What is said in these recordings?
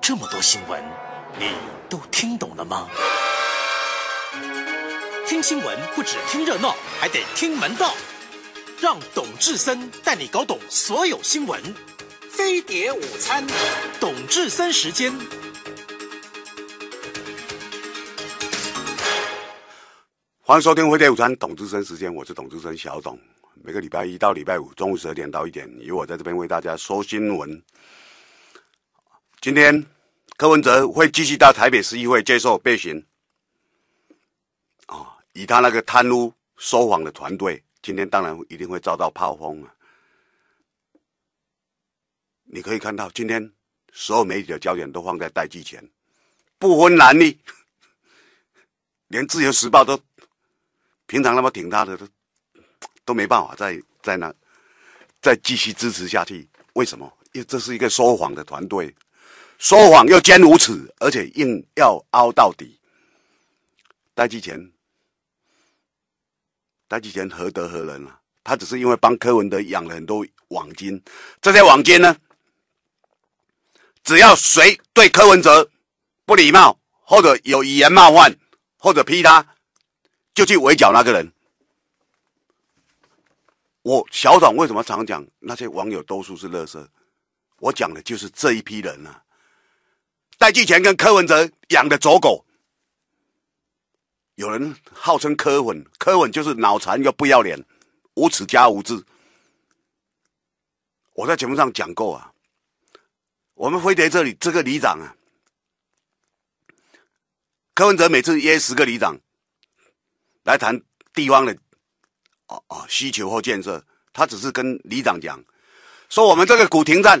这么多新闻，你都听懂了吗？听新闻不止听热闹，还得听门道。让董志森带你搞懂所有新闻。飞碟午餐，董志森时间。欢迎收听飞碟午餐，董志森时间，我是董志森小董。每个礼拜一到礼拜五中午十二点到一点，由我在这边为大家说新闻。今天柯文哲会继续到台北市议会接受被询啊，以他那个贪污说谎的团队，今天当然一定会遭到炮轰啊！你可以看到，今天所有媒体的焦点都放在代际前，不分男女，连《自由时报》都平常那么挺他的，都都没办法再在那再继续支持下去。为什么？因为这是一个说谎的团队。说谎又兼无耻，而且硬要凹到底。戴季前，戴季前何德何能啊？他只是因为帮柯文哲养了很多网金，这些网金呢，只要谁对柯文哲不礼貌，或者有语言冒犯，或者批他，就去围剿那个人。我小董为什么常讲那些网友多数是乐色？我讲的就是这一批人啊。戴季全跟柯文哲养的走狗，有人号称柯粉，柯粉就是脑残又不要脸、无耻加无知。我在节目上讲过啊，我们飞碟这里这个里长啊，柯文哲每次约十个里长来谈地方的哦哦需求或建设，他只是跟里长讲，说我们这个古亭站。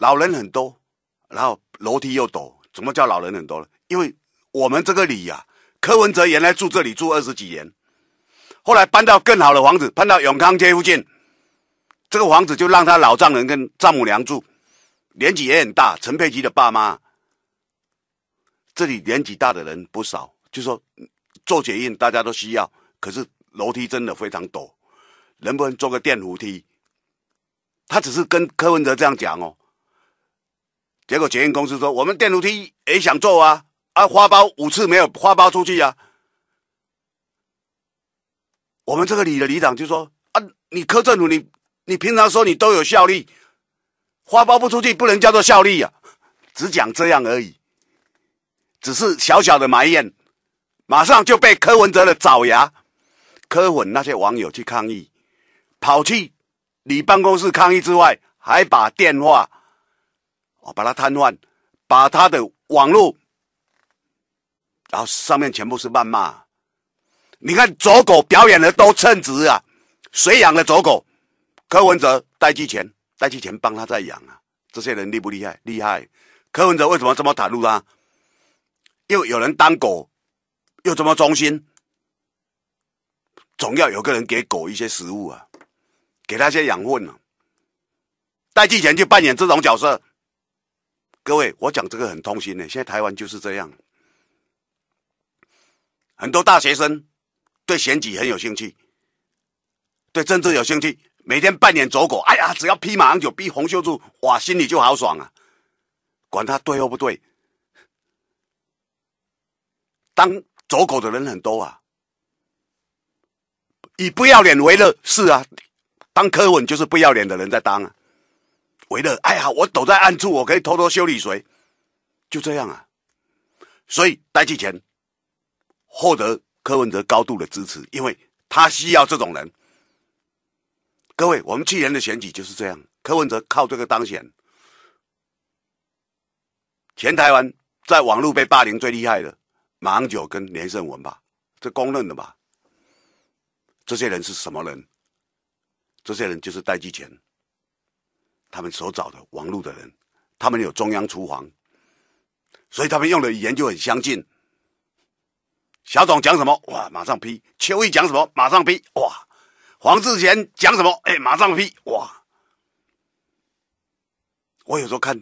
老人很多，然后楼梯又陡。怎么叫老人很多呢？因为我们这个里呀，柯文哲原来住这里住二十几年，后来搬到更好的房子，搬到永康街附近。这个房子就让他老丈人跟丈母娘住，年纪也很大。陈佩琪的爸妈，这里年纪大的人不少。就说做捷运大家都需要，可是楼梯真的非常陡，能不能做个电扶梯？他只是跟柯文哲这样讲哦。结果捷验公司说：“我们电动梯也想做啊，啊花苞五次没有花苞出去啊。”我们这个里的里长就说：“啊，你柯政府，你你平常说你都有效力，花苞不出去不能叫做效力啊，只讲这样而已。只是小小的埋怨，马上就被柯文哲的爪牙，柯粉那些网友去抗议，跑去你办公室抗议之外，还把电话。”哦，把他瘫痪，把他的网络，然后上面全部是谩骂。你看左狗表演的都称职啊，谁养的左狗？柯文哲、戴季前、戴季前帮他再养啊，这些人厉不厉害？厉害！柯文哲为什么这么袒露他？又有人当狗，又这么忠心，总要有个人给狗一些食物啊，给他些养分啊。戴季前去扮演这种角色。各位，我讲这个很痛心的。现在台湾就是这样，很多大学生对选举很有兴趣，对政治有兴趣，每天扮演走狗。哎呀，只要披马英九、逼洪秀柱，哇，心里就好爽啊！管他对或不对，当走狗的人很多啊，以不要脸为乐。是啊，当科文就是不要脸的人在当啊。为了哎呀，我躲在暗处，我可以偷偷修理谁？就这样啊！所以戴季前获得柯文哲高度的支持，因为他需要这种人。各位，我们去年的选举就是这样，柯文哲靠这个当选。前台湾在网络被霸凌最厉害的马英九跟连胜文吧，这公认的吧？这些人是什么人？这些人就是戴季前。他们所找的王路的人，他们有中央厨房，所以他们用的语言就很相近。小董讲什么，哇，马上批；邱毅讲什么，马上批，哇。黄志贤讲什么，哎，马上批，哇。我有时候看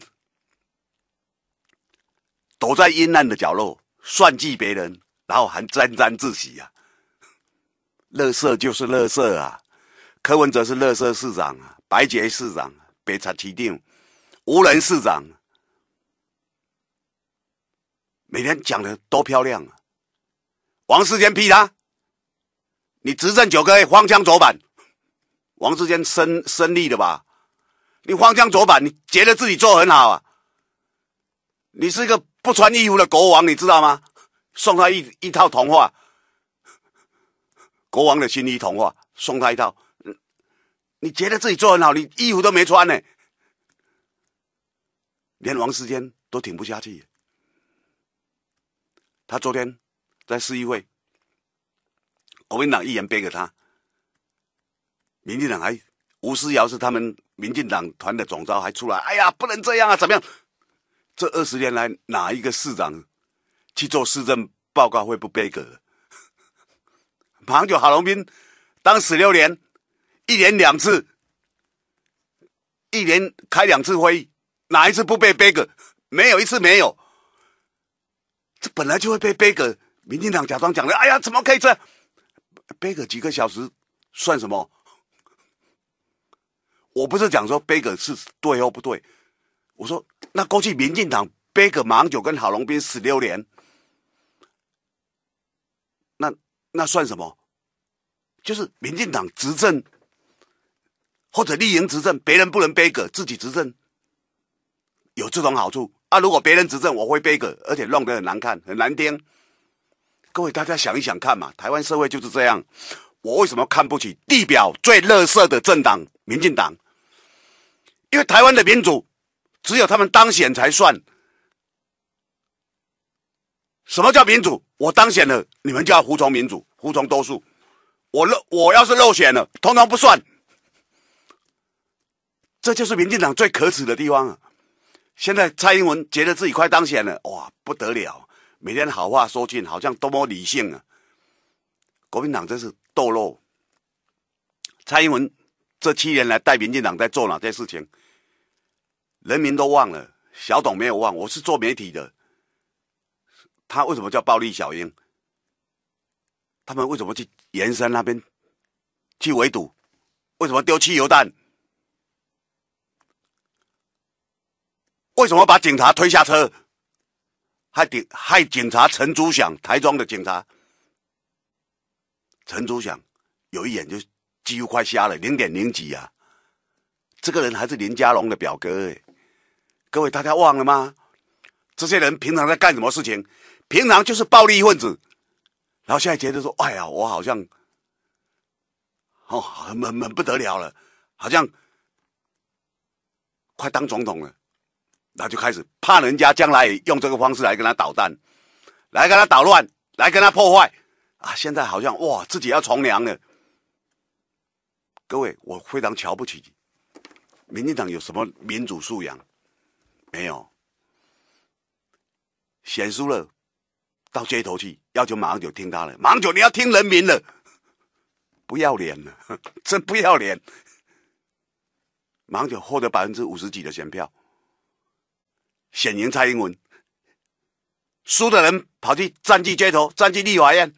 躲在阴暗的角落算计别人，然后还沾沾自喜啊。乐色就是乐色啊，柯文哲是乐色市长啊，白杰市长。北市市长无人市长每天讲的多漂亮啊！王世坚批他，你执政九个月，荒腔走板，王世坚生生利的吧？你荒腔走板，你觉得自己做很好啊？你是一个不穿衣服的国王，你知道吗？送他一一套童话，国王的新衣童话，送他一套。你觉得自己做很好，你衣服都没穿呢，连王世坚都挺不下去。他昨天在市议会，国民党议员背给他，民进党还吴思瑶是他们民进党团的总召，还出来。哎呀，不能这样啊！怎么样？这二十年来，哪一个市长去做市政报告会不背个？庞就郝龙斌当十六年。一年两次，一年开两次会，哪一次不被背个？没有一次没有。这本来就会被背个。民进党假装讲的，哎呀，怎么可以这样？背个几个小时算什么？我不是讲说背个是对或不对，我说那过去民进党背个马英九跟郝龙斌十六年，那那算什么？就是民进党执政。或者立赢执政，别人不能背锅，自己执政有这种好处啊！如果别人执政，我会背锅，而且弄得很难看、很难听。各位大家想一想看嘛，台湾社会就是这样。我为什么看不起地表最垃色的政党——民进党？因为台湾的民主只有他们当选才算。什么叫民主？我当选了，你们就要服从民主、服从多数。我漏，我要是漏选了，通通不算。这就是民进党最可耻的地方。啊！现在蔡英文觉得自己快当选了，哇，不得了！每天好话说尽，好像多么理性啊。国民党真是堕落。蔡英文这七年来带民进党在做哪些事情？人民都忘了，小董没有忘。我是做媒体的，他为什么叫暴力小英？他们为什么去盐山那边去围堵？为什么丢汽油弹？为什么把警察推下车？害警害警察陈祖祥，台中的警察陈祖祥，有一眼就几乎快瞎了，零点零几啊！这个人还是林家龙的表哥哎！各位大家忘了吗？这些人平常在干什么事情？平常就是暴力分子，然后现在觉得说，哎呀，我好像哦，很很不得了了，好像快当总统了。他就开始怕人家将来用这个方式来跟他捣蛋，来跟他捣乱，来跟他破坏啊！现在好像哇，自己要从良了。各位，我非常瞧不起民进党有什么民主素养没有？选输了，到街头去要求马上就听他了，马上就你要听人民了，不要脸了，真不要脸！马上就获得百分之五十几的选票。显然，蔡英文输的人跑去占据街头，占据立法院。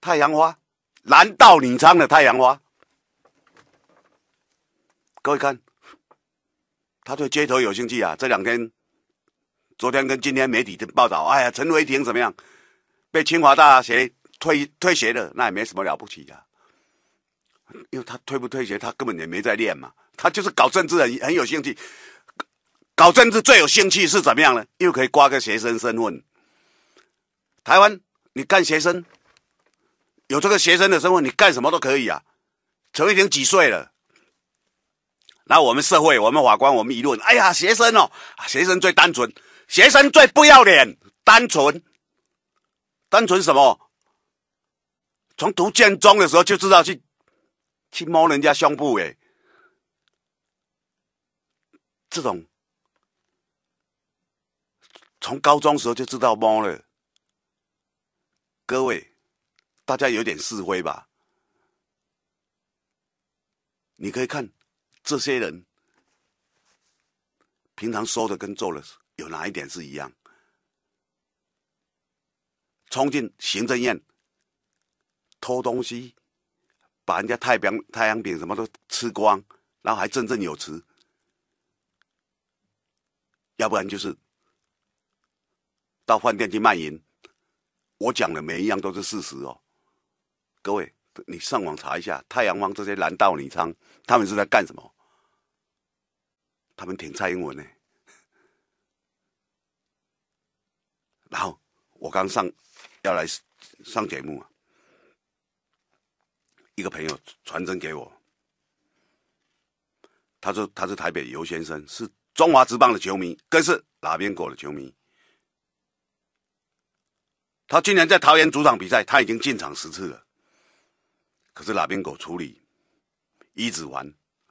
太阳花，难道女唱的太阳花？各位看，他对街头有兴趣啊！这两天，昨天跟今天媒体的报道，哎呀，陈伟霆怎么样？被清华大学退退学了，那也没什么了不起呀。因为他退不退学，他根本也没在练嘛，他就是搞政治，很很有兴趣。搞政治最有兴趣是怎么样呢？又可以挂个学生身份。台湾，你干学生，有这个学生的身份，你干什么都可以啊。陈慧婷几岁了？后我们社会，我们法官，我们舆论，哎呀，学生哦，学生最单纯，学生最不要脸，单纯，单纯什么？从读建中的时候就知道去，去摸人家胸部诶，这种。从高中时候就知道猫了，各位，大家有点是非吧？你可以看这些人，平常说的跟做的有哪一点是一样？冲进行政院偷东西，把人家太阳太阳饼什么都吃光，然后还振振有词；要不然就是。到饭店去卖淫，我讲的每一样都是事实哦。各位，你上网查一下，太阳王这些蓝道女娼，他们是在干什么？他们挺蔡英文呢。然后我刚上要来上节目，一个朋友传真给我，他说他是台北游先生，是中华职棒的球迷，更是哪边果的球迷。他今年在桃园主场比赛，他已经进场十次了。可是哪边狗处理，一子完，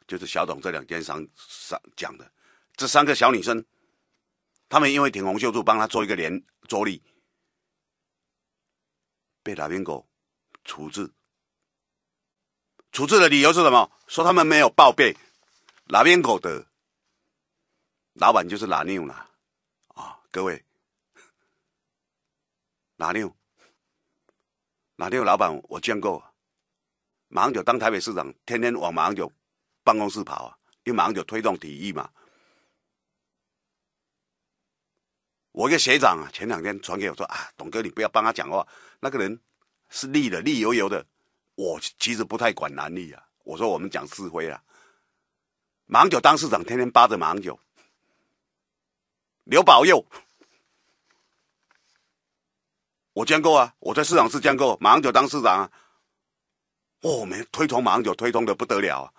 就是小董这两天上上讲的这三个小女生，他们因为田红秀柱帮他做一个连助立，被哪边狗处置，处置的理由是什么？说他们没有报备哪边狗的老板就是哪牛了啊，各位。哪里有？哪里有老板？我见过，上九当台北市长，天天往上九办公室跑啊，马上九推动体育嘛。我一个学长啊，前两天传给我说啊，董哥你不要帮他讲话，那个人是立的，立油油的。我其实不太管难立啊。我说我们讲智慧啊，上九当市长，天天巴着上九，刘保佑。我见过啊，我在市场是见过马上就当市长。啊。我们推通马上就推通的不得了，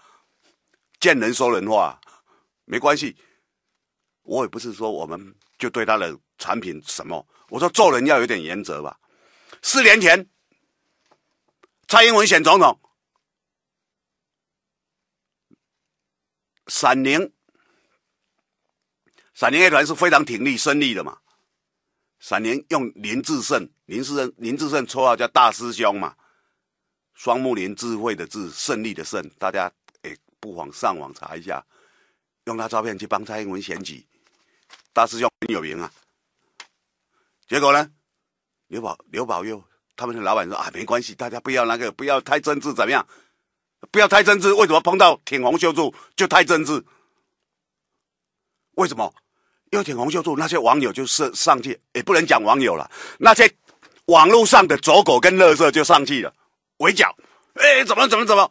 见人说人话，没关系。我也不是说我们就对他的产品什么，我说做人要有点原则吧。四年前，蔡英文选总统，闪灵，闪灵乐团是非常挺立胜利的嘛。闪联用林志胜，林志胜，林志胜绰号叫大师兄嘛？双木林智慧的智，胜利的胜，大家诶不妨上网查一下，用他照片去帮蔡英文选举，大师兄很有名啊。结果呢，刘宝刘宝佑他们的老板说啊，没关系，大家不要那个不要太政治怎么样？不要太政治，为什么碰到挺红秀柱就太政治？为什么？又请洪秀柱，那些网友就是上去，也不能讲网友了，那些网络上的走狗跟乐色就上去了，围剿，哎，怎么怎么怎么？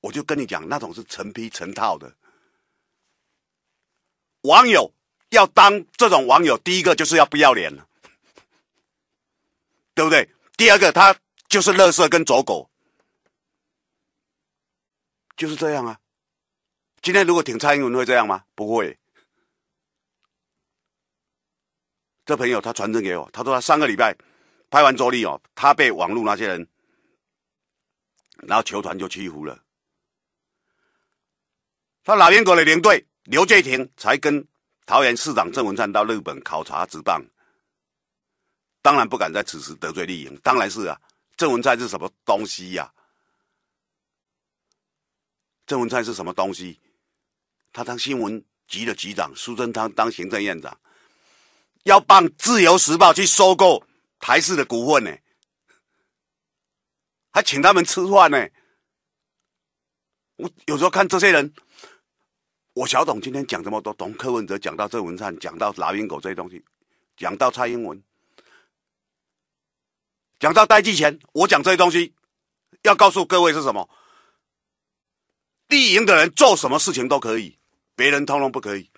我就跟你讲，那种是成批成套的网友，要当这种网友，第一个就是要不要脸，对不对？第二个他就是乐色跟走狗，就是这样啊。今天如果挺蔡英文会这样吗？不会。这朋友他传真给我，他说他上个礼拜拍完周立哦，他被网络那些人，然后球团就欺负了。他老鹰国的领队刘介廷才跟桃园市长郑文灿到日本考察职棒，当然不敢在此时得罪丽颖，当然是啊，郑文灿是什么东西呀？郑文灿是什么东西？他当新闻局的局长，苏贞昌当行政院长，要帮《自由时报》去收购台式的股份呢，还请他们吃饭呢。我有时候看这些人，我小董今天讲这么多，董柯文哲讲到郑文灿，讲到老鹰狗这些东西，讲到蔡英文，讲到戴季前，我讲这些东西，要告诉各位是什么？地营的人做什么事情都可以。别人通通不可以，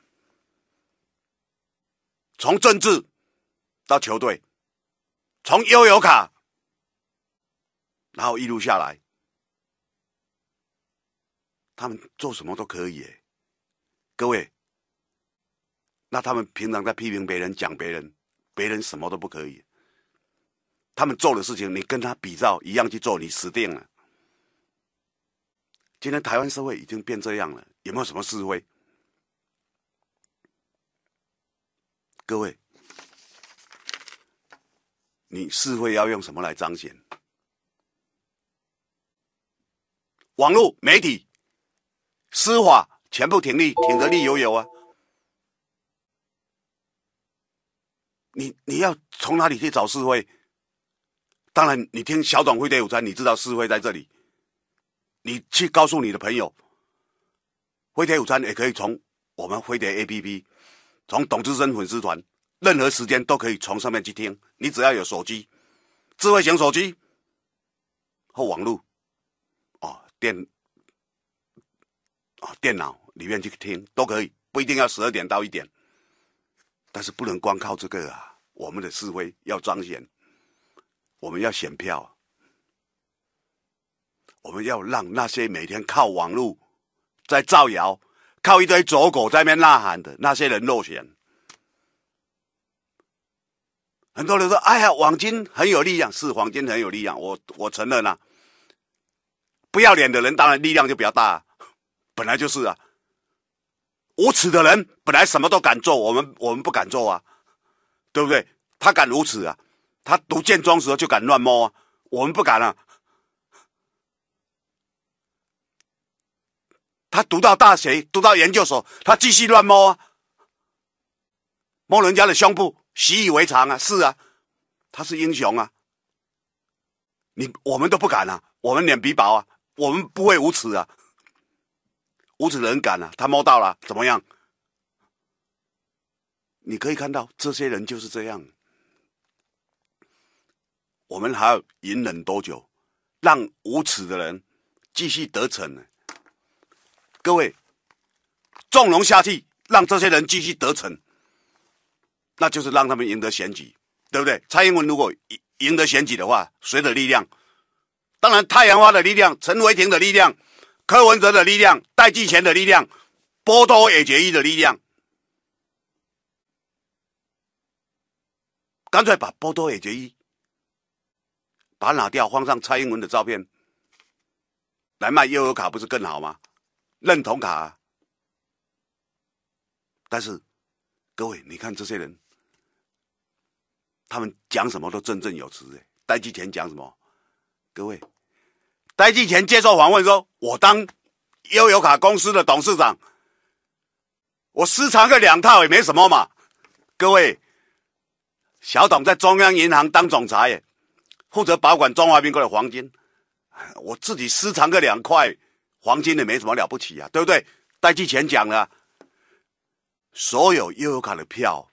从政治到球队，从悠游卡，然后一路下来，他们做什么都可以。各位，那他们平常在批评别人、讲别人，别人什么都不可以。他们做的事情，你跟他比照一样去做，你死定了。今天台湾社会已经变这样了，有没有什么智慧？各位，你四会要用什么来彰显？网络媒体、司法全部挺立、挺得立悠悠啊！你你要从哪里去找四会？当然，你听小短会飞碟午餐，你知道四会在这里。你去告诉你的朋友，飞碟午餐也可以从我们飞碟 APP。从董志生粉丝团，任何时间都可以从上面去听。你只要有手机，智慧型手机或网络，哦，电，哦，电脑里面去听都可以，不一定要十二点到一点。但是不能光靠这个啊，我们的智慧要彰显，我们要选票，我们要让那些每天靠网络在造谣。靠一堆走狗在边呐喊的那些人落选，很多人说：“哎呀，黄金很有力量，是黄金很有力量。”我我承认啊，不要脸的人当然力量就比较大，本来就是啊。无耻的人本来什么都敢做，我们我们不敢做啊，对不对？他敢如此啊，他读建庄时候就敢乱摸啊，我们不敢啊。他读到大学，读到研究所，他继续乱摸啊，摸人家的胸部，习以为常啊，是啊，他是英雄啊，你我们都不敢啊，我们脸皮薄啊，我们不会无耻啊，无耻的人敢啊，他摸到了怎么样？你可以看到这些人就是这样，我们还要隐忍多久？让无耻的人继续得逞呢？各位，纵容下去，让这些人继续得逞，那就是让他们赢得选举，对不对？蔡英文如果赢得选举的话，谁的力量？当然，太阳花的力量、陈伟霆的力量、柯文哲的力量、戴季前的力量、波多野结衣的力量，干脆把波多野结衣把拿掉，换上蔡英文的照片来卖悠游卡，不是更好吗？认同卡，但是，各位，你看这些人，他们讲什么都振振有词。哎，戴季前讲什么？各位，戴季前接受访问说：“我当悠游卡公司的董事长，我私藏个两套也没什么嘛。”各位，小董在中央银行当总裁，负责保管中华民国的黄金，我自己私藏个两块。黄金也没什么了不起啊，对不对？戴季前讲了，所有悠游卡的票，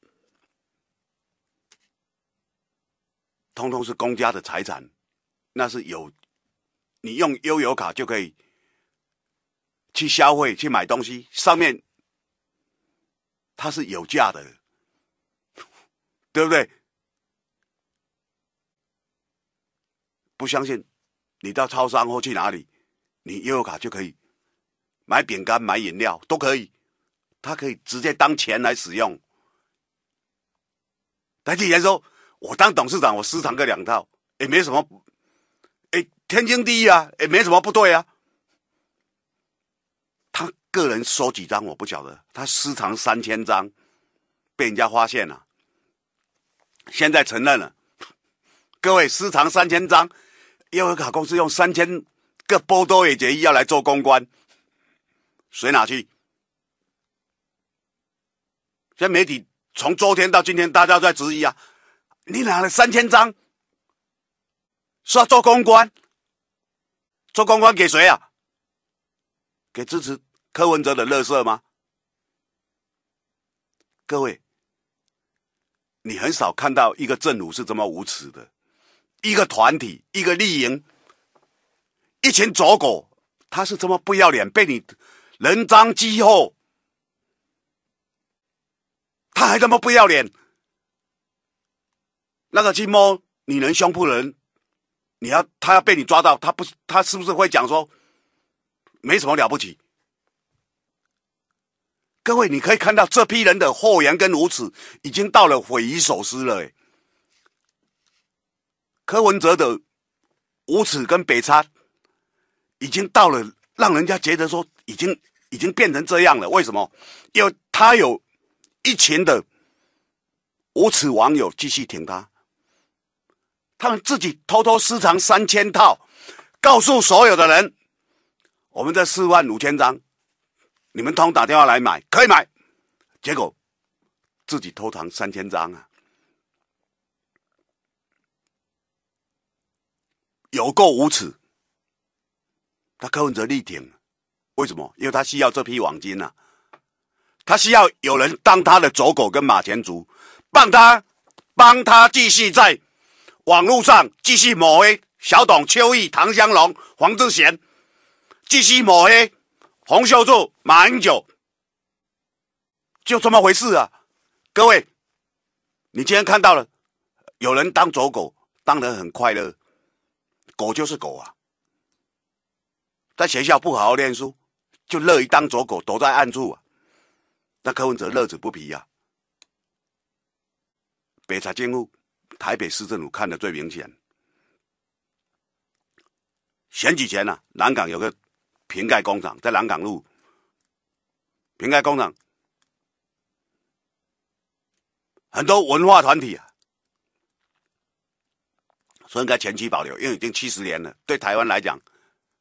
通通是公家的财产，那是有，你用悠游卡就可以去消费、去买东西，上面它是有价的，对不对？不相信，你到超商或去哪里？你优卡就可以买饼干、买饮料，都可以。他可以直接当钱来使用。台积电说：“我当董事长，我私藏个两套，也没什么，哎，天经地义啊，也没什么不对啊。”他个人收几张，我不晓得。他私藏三千张，被人家发现了，现在承认了。各位私藏三千张，优卡公司用三千。个波多野结衣要来做公关，谁拿去？在媒体从昨天到今天，大家在质疑啊！你拿了三千张，是要做公关？做公关给谁啊？给支持柯文哲的乐色吗？各位，你很少看到一个政府是这么无耻的，一个团体，一个利益。一群走狗，他是这么不要脸，被你人赃俱获，他还这么不要脸，那个去摸女人胸部人，你要他要被你抓到，他不他是不是会讲说，没什么了不起？各位，你可以看到这批人的厚颜跟无耻，已经到了匪夷所思了。柯文哲的无耻跟北差。已经到了让人家觉得说已经已经变成这样了。为什么？因为他有一群的无耻网友继续挺他，他们自己偷偷私藏三千套，告诉所有的人，我们这四万五千张，你们通打电话来买可以买，结果自己偷藏三千张啊，有够无耻！他柯文哲力挺，为什么？因为他需要这批黄金呐，他需要有人当他的走狗跟马前卒，帮他，帮他继续在网络上继续抹黑小董、邱毅、唐湘龙、黄志贤，继续抹黑洪秀柱、马英九，就这么回事啊！各位，你今天看到了，有人当走狗，当得很快乐，狗就是狗啊。在学校不好好念书，就乐意当走狗，躲在暗处。啊。那柯文哲乐此不疲呀。北财经府、台北市政府看的最明显。选举前啊，南港有个瓶盖工厂，在南港路。瓶盖工厂很多文化团体啊，所以应该前期保留，因为已经七十年了，对台湾来讲。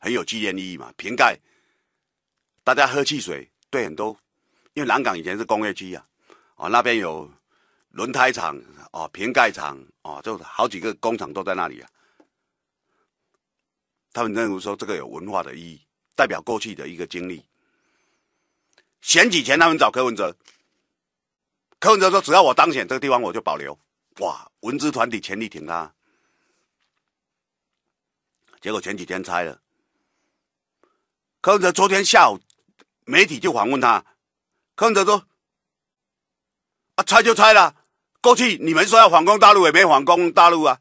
很有纪念意义嘛，瓶盖，大家喝汽水，对很多，因为南港以前是工业区啊，啊那边有轮胎厂哦，瓶盖厂哦，就好几个工厂都在那里啊。他们认为说这个有文化的意义，代表过去的一个经历。选举前，他们找柯文哲，柯文哲说只要我当选，这个地方我就保留。哇，文资团体全力挺他，结果前几天拆了。康泽昨天下午，媒体就访问他，康泽说：“啊，拆就拆了，过去你们说要反攻大陆也没反攻大陆啊。”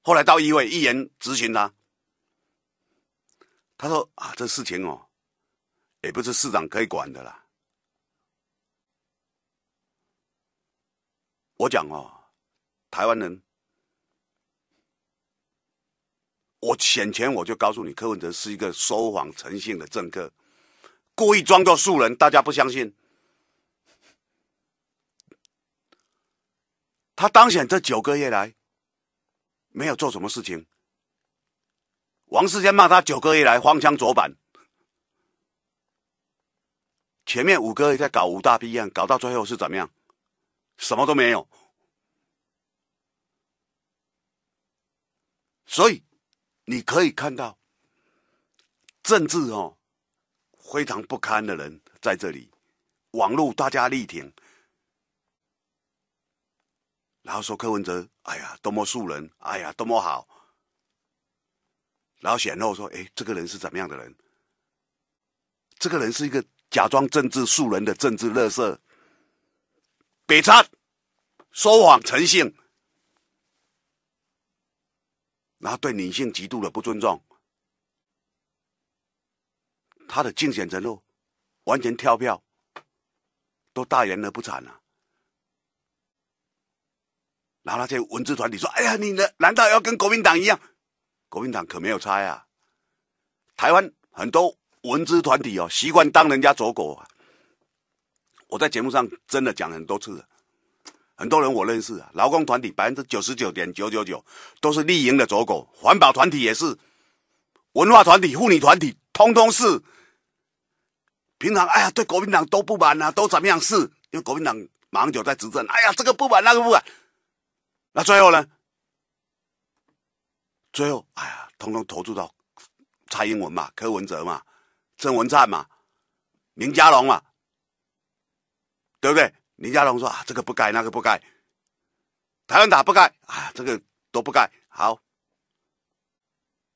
后来到议会一言执行他，他说：“啊，这事情哦，也不是市长可以管的啦。”我讲哦，台湾人。我选前我就告诉你，柯文哲是一个说谎诚信的政客，故意装作素人，大家不相信。他当选这九个月来，没有做什么事情。王世坚骂他九个月来荒腔走板，前面五个月在搞五大弊案，搞到最后是怎么样？什么都没有，所以。你可以看到，政治哦非常不堪的人在这里，网络大家力挺，然后说柯文哲，哎呀多么素人，哎呀多么好，然后显露说，哎这个人是怎么样的人？这个人是一个假装政治素人的政治乐色，北差，说谎成性。然后对女性极度的不尊重，他的竞选承诺完全跳票，都大言而不惭啊！然后那些文字团体说：“哎呀，你难难道要跟国民党一样？国民党可没有差呀。”台湾很多文字团体哦，习惯当人家走狗。我在节目上真的讲很多次了。很多人我认识，劳工团体百分之九十九点九九九都是立营的走狗，环保团体也是，文化团体、妇女团体，通通是平常。哎呀，对国民党都不满啊，都怎么样？是因为国民党马上就在执政。哎呀，这个不满那个不满，那最后呢？最后，哎呀，通通投注到蔡英文嘛、柯文哲嘛、郑文灿嘛、林佳龙嘛，对不对？林家龙说：“啊，这个不盖，那个不盖。台湾打不盖，啊，这个都不盖。好，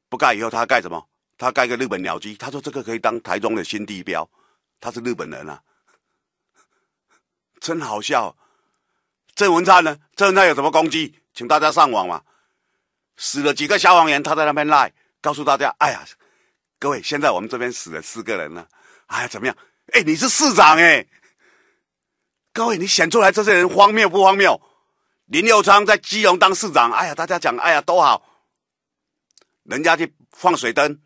不盖以后他盖什么？他盖个日本鸟居。他说这个可以当台中的新地标。他是日本人啊，真好笑。”郑文灿呢？郑文灿有什么攻击？请大家上网嘛。死了几个消防员，他在那边赖，告诉大家：“哎呀，各位，现在我们这边死了四个人了。哎，怎么样？哎，你是市长哎。”各位，你选出来这些人荒谬不荒谬？林佑昌在基隆当市长，哎呀，大家讲，哎呀，都好，人家去放水灯。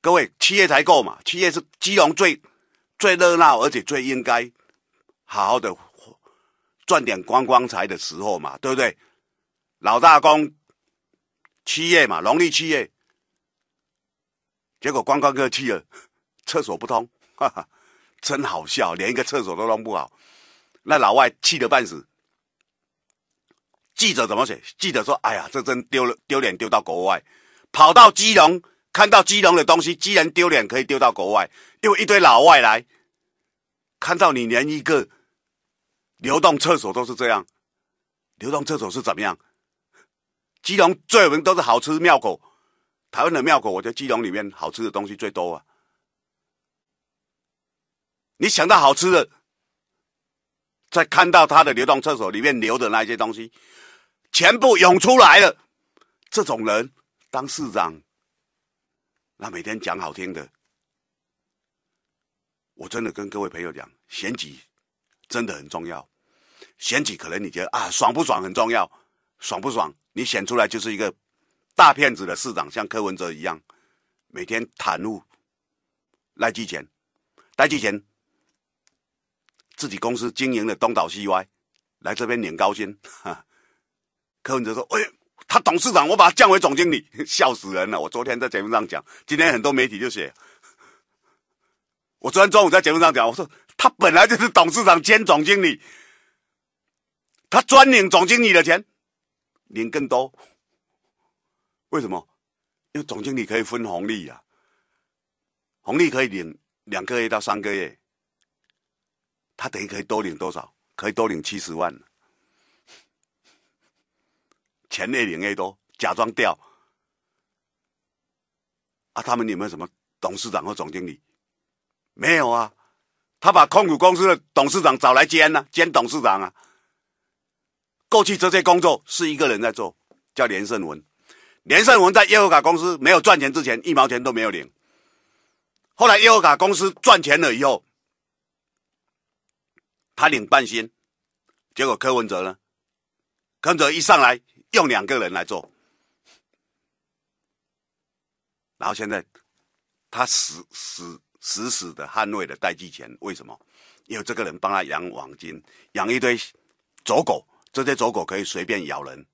各位，七月才够嘛，七月是基隆最最热闹，而且最应该好好的赚点光光彩的时候嘛，对不对？老大公七月嘛，农历七月，结果光光哥去了，厕所不通。真好笑，连一个厕所都弄不好，那老外气得半死。记者怎么写？记者说：“哎呀，这真丢了丢脸，丢到国外，跑到基隆看到基隆的东西，基隆丢脸可以丢到国外，又一堆老外来，看到你连一个流动厕所都是这样，流动厕所是怎么样？基隆最有名都是好吃庙口，台湾的庙口，我觉得基隆里面好吃的东西最多啊。”你想到好吃的，在看到他的流动厕所里面流的那些东西，全部涌出来了。这种人当市长，那每天讲好听的，我真的跟各位朋友讲，选举真的很重要。选举可能你觉得啊，爽不爽很重要，爽不爽？你选出来就是一个大骗子的市长，像柯文哲一样，每天袒露赖巨钱、赖巨钱。自己公司经营的东倒西歪，来这边领高薪，柯文哲说：“哎，他董事长，我把他降为总经理，笑死人了。”我昨天在节目上讲，今天很多媒体就写，我昨天中午在节目上讲，我说他本来就是董事长兼总经理，他专领总经理的钱，领更多，为什么？因为总经理可以分红利呀，红利可以领两个月到三个月。他等于可以多领多少？可以多领七十万，钱越领越多，假装掉。啊，他们有没有什么董事长或总经理？没有啊，他把控股公司的董事长找来兼呢，兼董事长啊。过去这些工作是一个人在做，叫连胜文。连胜文在耶和卡公司没有赚钱之前，一毛钱都没有领。后来耶和卡公司赚钱了以后，他领半薪，结果柯文哲呢？柯文哲一上来用两个人来做，然后现在他死死死死的捍卫了戴季全。为什么？有这个人帮他养黄金，养一堆走狗，这些走狗可以随便咬人。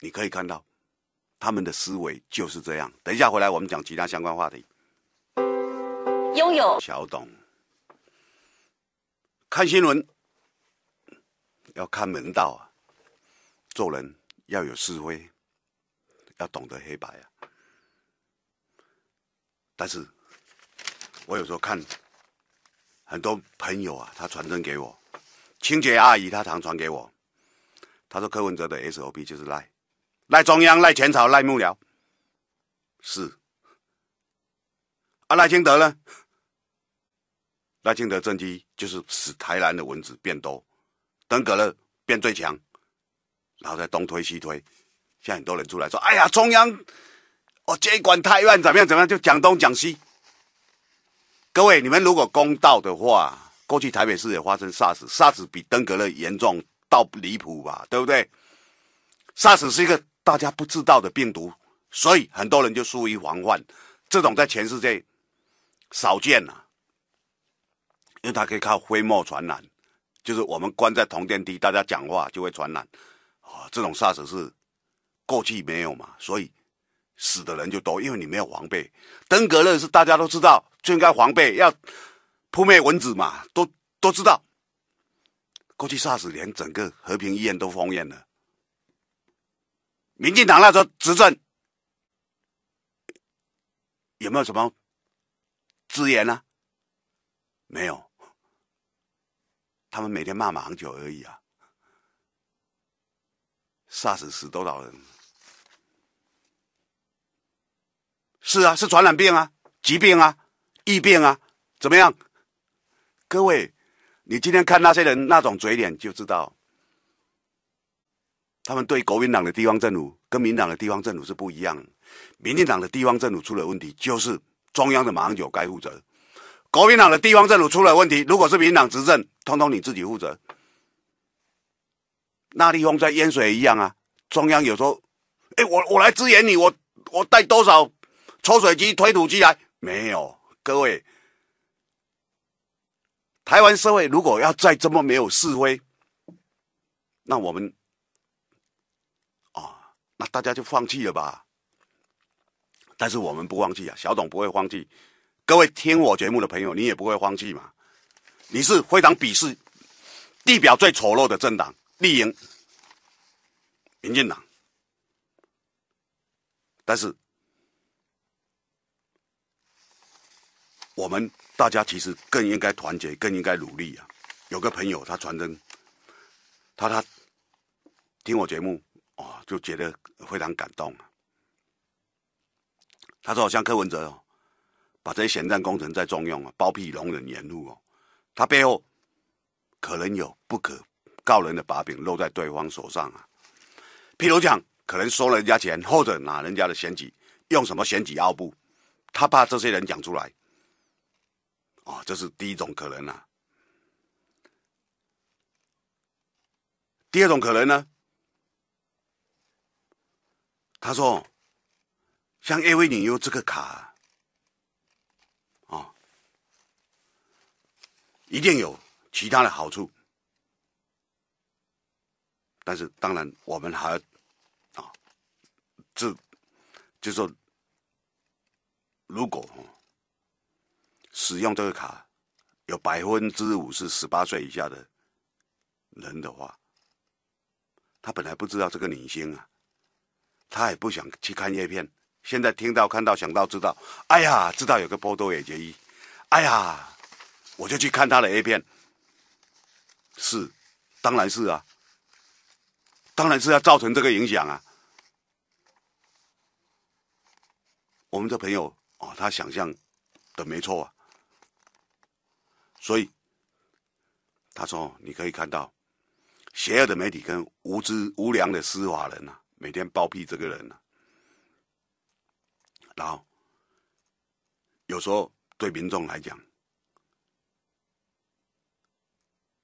你可以看到他们的思维就是这样。等一下回来，我们讲其他相关话题。拥有小董。看新闻要看门道啊，做人要有是非，要懂得黑白啊。但是，我有时候看很多朋友啊，他传真给我，清洁阿姨她常传给我，她说柯文哲的 SOP 就是赖赖中央赖前朝赖幕僚，是。啊，赖清德呢，赖清德政绩。就是使台南的蚊子变多，登革热变最强，然后再东推西推。现在很多人出来说：“哎呀，中央哦，监管台湾怎么样？怎么样？”就讲东讲西。各位，你们如果公道的话，过去台北市也发生 SARS，SARS 比登革热严重到离谱吧？对不对？r s 是一个大家不知道的病毒，所以很多人就疏于防范。这种在全世界少见啊。因为它可以靠飞沫传染，就是我们关在同电梯，大家讲话就会传染。啊，这种 SARS 是过去没有嘛，所以死的人就多，因为你没有防备。登革热是大家都知道，就应该防备，要扑灭蚊子嘛，都都知道。过去 SARS 连整个和平医院都封院了。民进党那时候执政，有没有什么资源呢？没有。他们每天骂马英九而已啊，杀死十多老人，是啊，是传染病啊，疾病啊，疫病啊，怎么样？各位，你今天看那些人那种嘴脸，就知道他们对国民党的地方政府跟民党的地方政府是不一样民进党的地方政府出了问题，就是中央的马英九该负责。国民党的地方政府出了问题，如果是民党执政，通通你自己负责。那地方在淹水一样啊，中央有时候，哎，我我来支援你，我我带多少抽水机、推土机来？没有，各位，台湾社会如果要再这么没有是非，那我们啊，那大家就放弃了吧。但是我们不放弃啊，小董不会放弃。各位听我节目的朋友，你也不会放弃嘛？你是非常鄙视地表最丑陋的政党，立营、民进党。但是我们大家其实更应该团结，更应该努力啊！有个朋友他传真，他他听我节目啊，就觉得非常感动啊。他说：“像柯文哲哦。”把这些选战工程在重用啊，包庇、容忍、延护哦，他背后可能有不可告人的把柄落在对方手上啊。譬如讲，可能收了人家钱，或者拿人家的选举，用什么选举奥布，他怕这些人讲出来。哦，这是第一种可能啊。第二种可能呢，他说，像 AV 女优这个卡。一定有其他的好处，但是当然我们还啊，这就说如果使用这个卡，有百分之五是十八岁以下的人的话，他本来不知道这个领先啊，他也不想去看叶片，现在听到看到想到知道，哎呀，知道有个波多野结衣，哎呀。我就去看他的 A 片，是，当然是啊，当然是要造成这个影响啊。我们的朋友哦，他想象的没错啊，所以他说，你可以看到，邪恶的媒体跟无知无良的司法人啊，每天包庇这个人啊，然后有时候对民众来讲。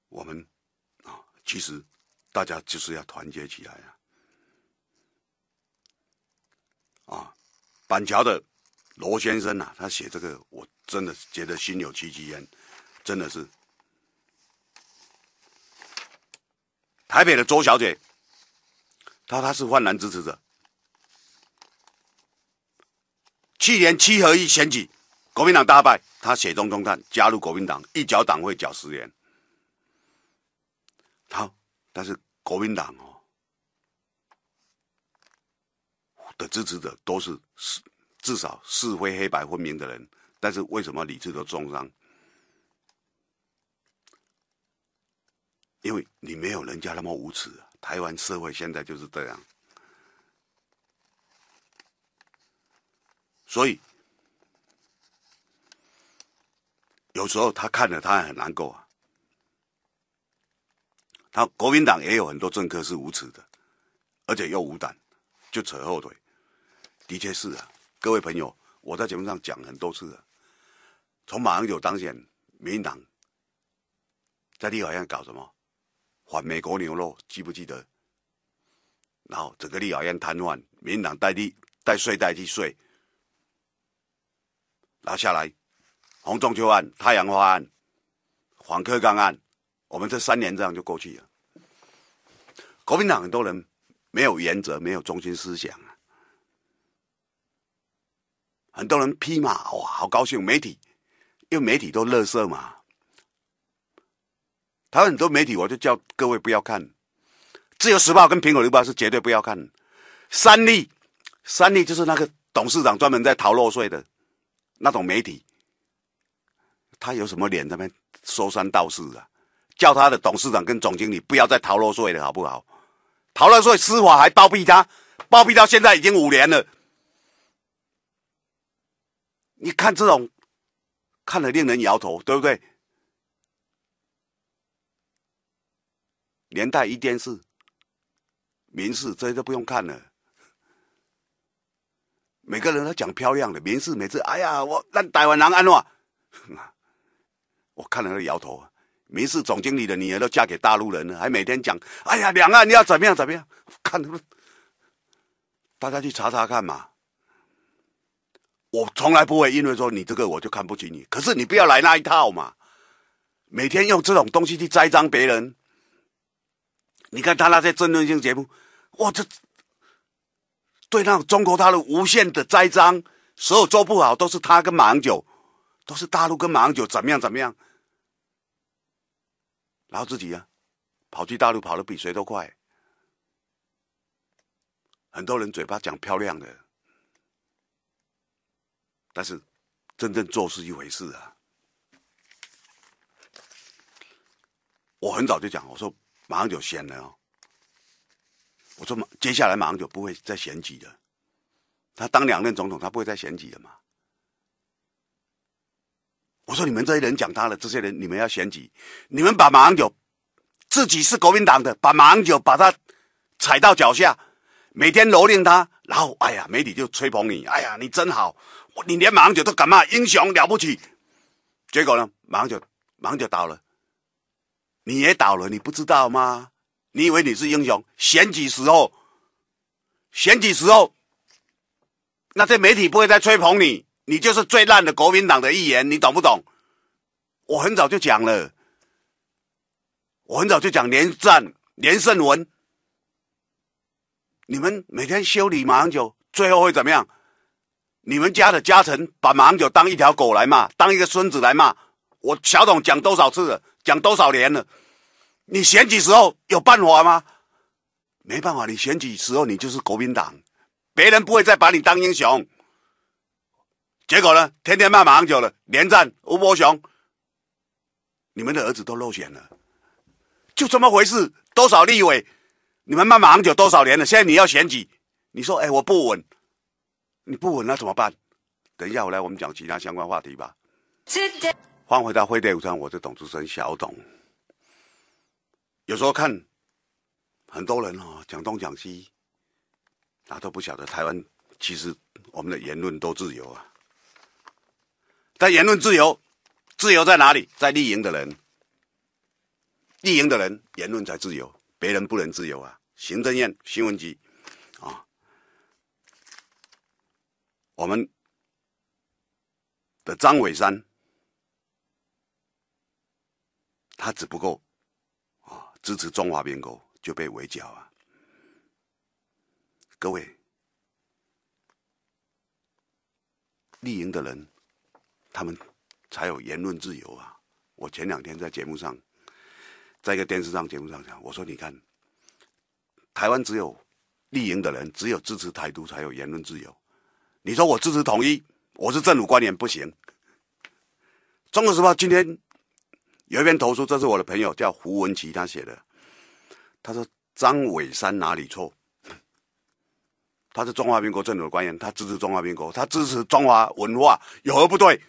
我们啊，其实大家就是要团结起来呀！啊，板桥的罗先生呐，他写这个，我真的觉得心有戚戚焉，真的是。台北的周小姐，她她是泛蓝支持者，去年七合一选举，国民党大败，她雪中中炭，加入国民党，一脚党会缴十元。好，但是国民党哦的支持者都是是至少是非黑白分明的人，但是为什么李智都重伤？因为你没有人家那么无耻啊！台湾社会现在就是这样，所以有时候他看了他很难过啊。他国民党也有很多政客是无耻的，而且又无胆，就扯后腿。的确是啊，各位朋友，我在节目上讲很多次了。从马英九当选，民进党在立法院搞什么反美国牛肉，记不记得？然后整个立法院瘫痪，民进党代替代税代替税。然后下来，红仲秋案、太阳花案、黄克刚案。我们这三年这样就过去了。国民党很多人没有原则，没有中心思想啊。很多人批嘛，哇，好高兴。媒体，因为媒体都乐色嘛。台湾很多媒体，我就叫各位不要看《自由时报》跟《苹果日报》，是绝对不要看。三立，三立就是那个董事长专门在逃漏税的，那种媒体。他有什么脸在那边说三道四啊？叫他的董事长跟总经理不要再逃漏税了，好不好？逃漏税、司法还包庇他，包庇到现在已经五年了。你看这种，看得令人摇头，对不对？年代一电视、民事这些都不用看了。每个人都讲漂亮的民事，每次哎呀，我让台湾人安怎？我看了都摇头啊。民事总经理的女儿都嫁给大陆人了，还每天讲“哎呀，两岸你要怎么样怎么样”，看他们，大家去查查看嘛。我从来不会因为说你这个我就看不起你，可是你不要来那一套嘛。每天用这种东西去栽赃别人，你看他那些争论性节目，哇，这对那个中国大陆无限的栽赃，所有做不好都是他跟马英九，都是大陆跟马英九怎么样怎么样。然后自己呀，跑去大陆跑的比谁都快。很多人嘴巴讲漂亮的，但是真正做是一回事啊。我很早就讲，我说马上就选了哦。我说接下来马上就不会再选举的。他当两任总统，他不会再选举的嘛。我说你们这些人讲他了，这些人你们要选举，你们把马英九，自己是国民党的，把马英九把他踩到脚下，每天蹂躏他，然后哎呀，媒体就吹捧你，哎呀你真好，你连马英九都敢骂英雄了不起，结果呢，马英九马英九倒了，你也倒了，你不知道吗？你以为你是英雄？选举时候，选举时候，那些媒体不会再吹捧你。你就是最烂的国民党的议员，你懂不懂？我很早就讲了，我很早就讲连战、连胜文，你们每天修理马英九，最后会怎么样？你们家的家臣把马英九当一条狗来骂，当一个孙子来骂。我小董讲多少次了，讲多少年了，你选举时候有办法吗？没办法，你选举时候你就是国民党，别人不会再把你当英雄。结果呢？天天骂马英酒了，连战、吴伯雄，你们的儿子都落选了，就这么回事。多少立委，你们骂马英酒多少年了？现在你要选举，你说哎，我不稳，你不稳那怎么办？等一下我来，我们讲其他相关话题吧。换回到飞碟午餐，我是董志生小董。有时候看很多人哦，讲东讲西，那都不晓得。台湾其实我们的言论都自由啊。在言论自由，自由在哪里？在立营的人，立营的人言论才自由，别人不能自由啊！行政院新闻局，啊，我们的张伟山，他只不过啊支持中华民国就被围剿啊！各位，立营的人。他们才有言论自由啊！我前两天在节目上，在一个电视上节目上讲，我说你看，台湾只有立营的人，只有支持台独才有言论自由。你说我支持统一，我是政府官员不行。中国时报今天有一篇投诉，这是我的朋友叫胡文琪他写的，他说张伟山哪里错？他是中华民国政府的官员，他支持中华民国，他支持中华文化，有何不对？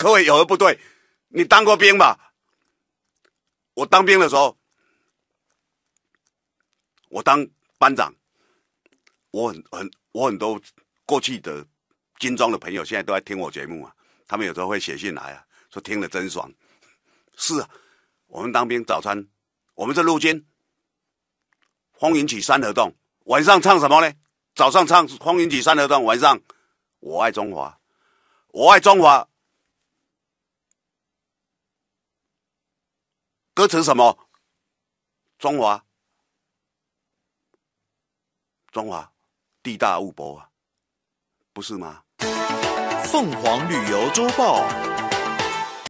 各位有何不对？你当过兵吧？我当兵的时候，我当班长。我很很我很多过去的军装的朋友，现在都在听我节目啊。他们有时候会写信来啊，说听了真爽。是啊，我们当兵早餐，我们是陆军。《风云起山河动，晚上唱什么呢？早上唱《风云起山河动，晚上《我爱中华》，我爱中华。合成什么？中华，中华，地大物博啊，不是吗？凤凰旅游周报。